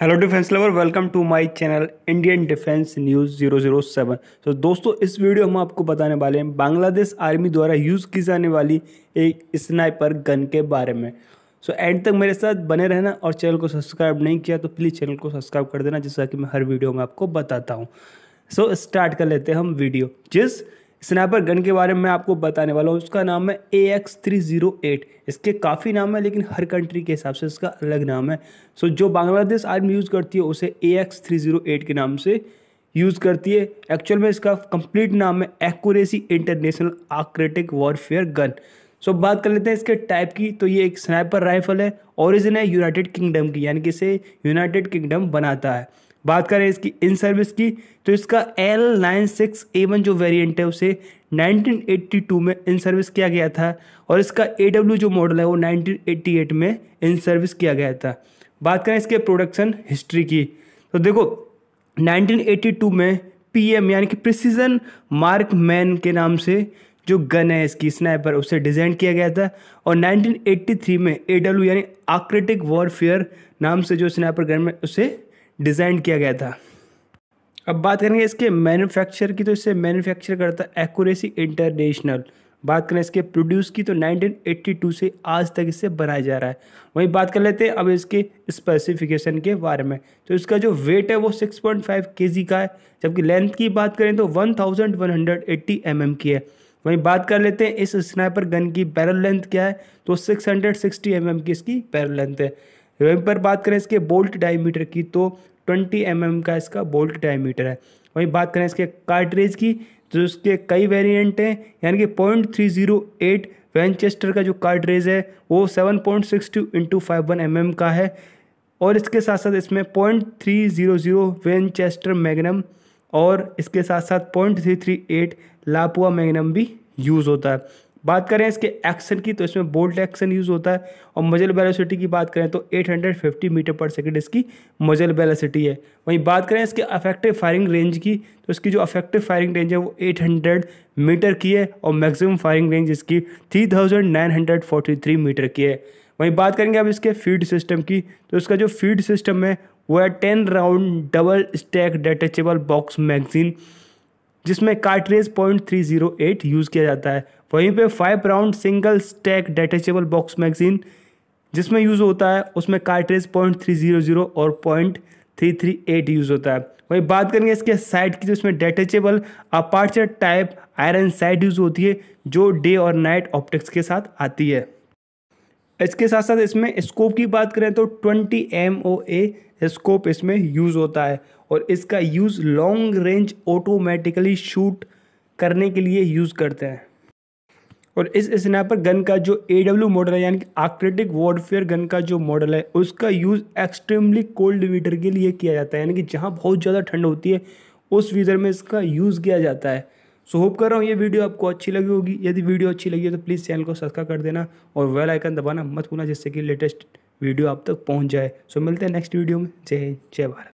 hello defence lover welcome to my channel Indian defence news zero zero seven so दोस्तों इस video हम आपको बताने वाले हैं बांग्लादेश आर्मी द्वारा यूज़ की जाने वाली एक स्नाइपर गन के बारे में सो so, एंड तक मेरे साथ बने रहना और चैनल को सब्सक्राइब नहीं किया तो प्लीज़ चैनल को सब्सक्राइब कर देना जिसका कि मैं हर वीडियो में आपको बताता हूँ सो so, स्टार्ट कर लेते हैं हम वीडियो जिस स्नाइपर गन के बारे में आपको बताने वाला हूँ उसका नाम है A X three zero eight इसके काफ़ी नाम है लेकिन हर कंट्री के हिसाब से इसका अलग नाम है सो so, जो बांग्लादेश आर्मी यूज़ करती है उसे A X three zero eight के नाम से यूज़ करती है एक्चुअल में इसका कंप्लीट नाम है accuracy international arctic warfare gun so बात कर लेते हैं इसके टाइप की तो ये एक स्नाइपर राइफल है ओरिजिन है यूनाइटेड किंगडम की यानी कि इसे यूनाइटेड किंगडम बनाता है बात करें इसकी इन सर्विस की तो इसका L nine six A one जो वेरिएंट है उसे 1982 में इन सर्विस किया गया था और इसका ए डब्ल्यू जो मॉडल है वो 1988 में इन सर्विस किया गया था बात करें इसके प्रोडक्शन हिस्ट्री की तो देखो 1982 में पीएम यानी कि प्रिसीजन मार्क मैन के नाम से जो गन है इसकी स्नाइपर उसे डिज़ाइन किया गया था और 1983 में ए डब्ल्यू यानी आक्रेटिक वॉरफेयर नाम से जो स्नाइपर गन में उसे डिज़ाइन किया गया था अब बात करेंगे इसके मैन्युफैक्चर की तो इसे मैन्युफैक्चर करता है एक्यूरेसी इंटरनेशनल बात करें इसके प्रोड्यूस की तो 1982 से आज तक इसे बनाया जा रहा है वहीं बात कर लेते हैं अब इसके स्पेसिफिकेशन के बारे में तो इसका जो वेट है वो 6.5 पॉइंट का है जबकि लेंथ की बात करें तो 1180 mm की है वहीं बात कर लेते हैं इस स्नाइपर गन की बैरल लेंथ क्या है तो 660 mm की इसकी बैरल लेंथ है वहीं पर बात करें इसके बोल्ट डायमीटर की तो 20 एम mm का इसका बोल्ट डायमीटर है वहीं बात करें इसके कार्टरेज की तो इसके कई वेरिएंट हैं यानी कि point three zero eight Winchester का जो कार्टरेज है वो seven point six two into five one M M का है और इसके साथ साथ इसमें point three zero zero Winchester magnum और इसके साथ साथ point three three eight Lapua magnum भी यूज़ होता है बात करें इसके एक्शन की तो इसमें बोल्ट एक्शन यूज़ होता है और मजल वेलोसिटी की बात करें तो 850 मीटर पर सेकेंड इसकी मजल वेलोसिटी है वहीं बात करें इसके अफेक्टिव फायरिंग रेंज की तो इसकी जो अफेक्टिव फायरिंग रेंज है वो 800 मीटर की है और मैक्सिमम फायरिंग रेंज इसकी 3943 मीटर की है वहीं बात करेंगे अब इसके फीड सिस्टम की तो इसका जो फीड सिस्टम है वो है ten round double stack detachable box magazine जिसमें cartridge point three zero eight use किया जाता है वहीं पे five round single stack detachable box magazine जिसमें यूज़ होता है उसमें cartridge point three zero zero और point three three eight use होता है वहीं बात करेंगे इसके साइड की तो इसमें detachable aperture type iron sight use होती है जो डे और नाइट ऑप्टिक्स के साथ आती है इसके साथ साथ इसमें स्कोप की बात करें तो 20 एम ओ ए स्कोप इसमें यूज़ होता है और इसका use long range automatically shoot करने के लिए यूज़ करते हैं और इस स्नैपर गन का जो ए डब्ल्यू मॉडल है यानी कि आक्रेटिक वॉरफेयर गन का जो मॉडल है उसका यूज़ एक्सट्रीमली कोल्ड वीटर के लिए किया जाता है यानी कि जहाँ बहुत ज़्यादा ठंड होती है उस वीटर में इसका यूज़ किया जाता है सो होप कर रहा हूँ ये वीडियो आपको अच्छी लगी होगी यदि वीडियो अच्छी लगी है तो प्लीज़ चैनल को सब्सक्राइब कर देना और वेल आइकन दबाना मत भूलना जिससे कि लेटेस्ट वीडियो आप तक पहुँच जाए सो मिलते हैं नेक्स्ट वीडियो में जय हिंद जय भारत